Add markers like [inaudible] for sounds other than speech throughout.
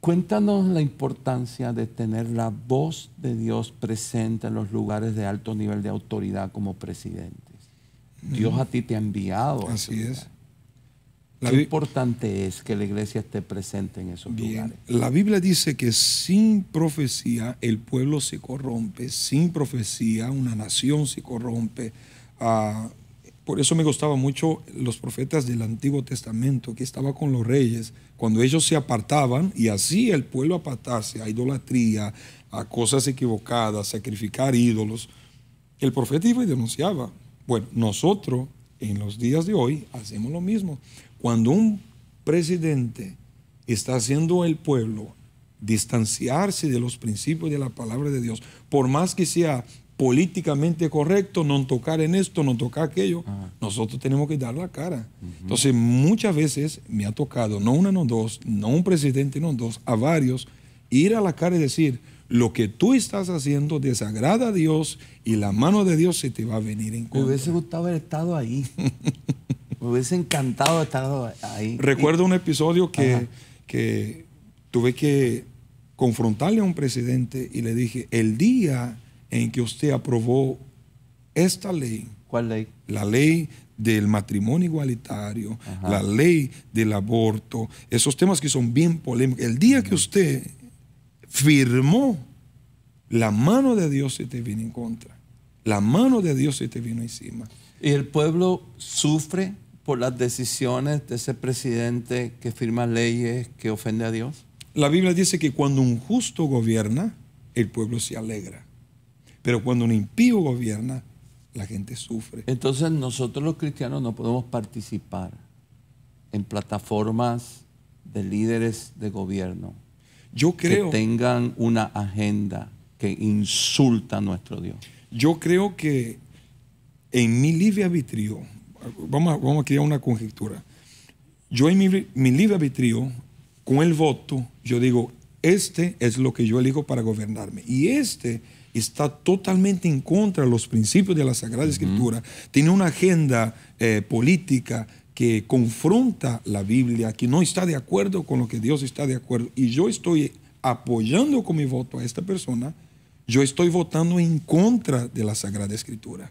Cuéntanos la importancia de tener la voz de Dios presente en los lugares de alto nivel de autoridad como presidentes. Dios a ti te ha enviado. Así es. La importante es que la iglesia esté presente en esos lugares. La Biblia dice que sin profecía el pueblo se corrompe, sin profecía una nación se corrompe. Ah, por eso me gustaba mucho los profetas del Antiguo Testamento, que estaba con los reyes, cuando ellos se apartaban y así el pueblo apartarse a idolatría, a cosas equivocadas, sacrificar ídolos, el profeta iba y denunciaba. Bueno, nosotros en los días de hoy hacemos lo mismo. Cuando un presidente está haciendo el pueblo distanciarse de los principios de la palabra de Dios, por más que sea políticamente correcto, no tocar en esto, no tocar aquello. Nosotros tenemos que dar la cara. Entonces, muchas veces me ha tocado, no una, no dos, no un presidente, no dos, a varios, ir a la cara y decir, lo que tú estás haciendo desagrada a Dios y la mano de Dios se te va a venir en contra. Me hubiese gustado haber estado ahí. [laughs] me hubiese encantado estado ahí. Recuerdo un episodio que, que tuve que confrontarle a un presidente y le dije, el día en que usted aprobó esta ley. ¿Cuál ley? La ley del matrimonio igualitario, la ley del aborto, esos temas que son bien polémicos. El día que usted firmó, la mano de Dios se te vino en contra, la mano de Dios se te vino encima. Y el pueblo sufre por las decisiones de ese presidente que firma leyes que ofende a Dios. La Biblia dice que cuando un justo gobierna, el pueblo se alegra. Pero cuando un impío gobierna, la gente sufre. Entonces nosotros los cristianos no podemos participar en plataformas de líderes de gobierno. Yo creo que tengan una agenda que insulta a nuestro Dios. Yo creo que en mi libre arbitrio, vamos a, vamos a crear una conjetura. Yo en mi, mi libre arbitrio, con el voto, yo digo, este es lo que yo elijo para gobernarme. Y este está totalmente en contra de los principios de la Sagrada Escritura, tiene una agenda eh, política que confronta la Biblia, que no está de acuerdo con lo que Dios está de acuerdo, y yo estoy apoyando con mi voto a esta persona, yo estoy votando en contra de la Sagrada Escritura.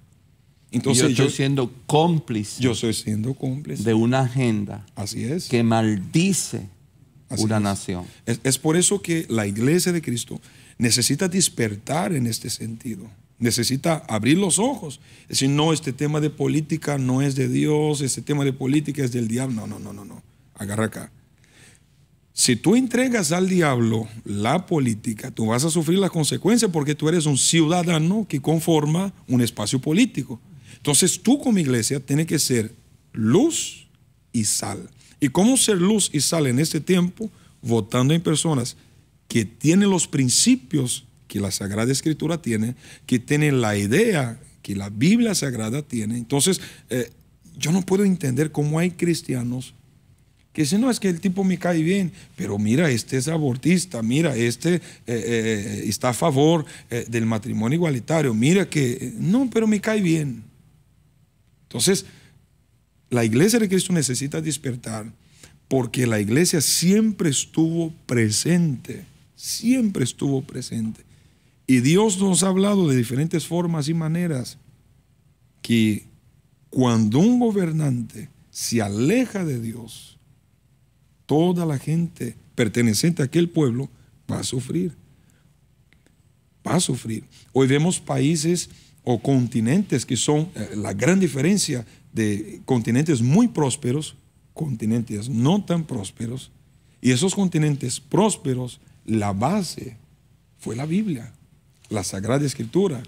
Entonces, yo estoy siendo cómplice. Yo siendo cómplice. De una agenda. Así es. Que maldice una es. nación. Es, por eso que la iglesia de Cristo necesita despertar en este sentido. Necesita abrir los ojos. Es decir, no, este tema de política no es de Dios, este tema de política es del diablo. No, no, no, no, no. Agarra acá. Si tú entregas al diablo la política, tú vas a sufrir las consecuencias porque tú eres un ciudadano que conforma un espacio político. Entonces tú como iglesia tienes que ser luz y sal. Y cómo ser luz y sal en este tiempo, votando en personas que tienen los principios que la Sagrada Escritura tiene, que tienen la idea que la Biblia Sagrada tiene. Entonces, eh, yo no puedo entender cómo hay cristianos que dicen, no, es que el tipo me cae bien, pero mira, este es abortista, mira, este eh, eh, está a favor del matrimonio igualitario, mira que, no, pero me cae bien. Entonces, la iglesia de Cristo necesita despertar porque la iglesia siempre estuvo presente, siempre estuvo presente. Y Dios nos ha hablado de diferentes formas y maneras que cuando un gobernante se aleja de Dios, toda la gente perteneciente a aquel pueblo va a sufrir. Va a sufrir. Hoy vemos países o continentes que son, eh, la gran diferencia de continentes muy prósperos, continentes no tan prósperos, y esos continentes prósperos, la base fue la Biblia, la Sagrada Escritura.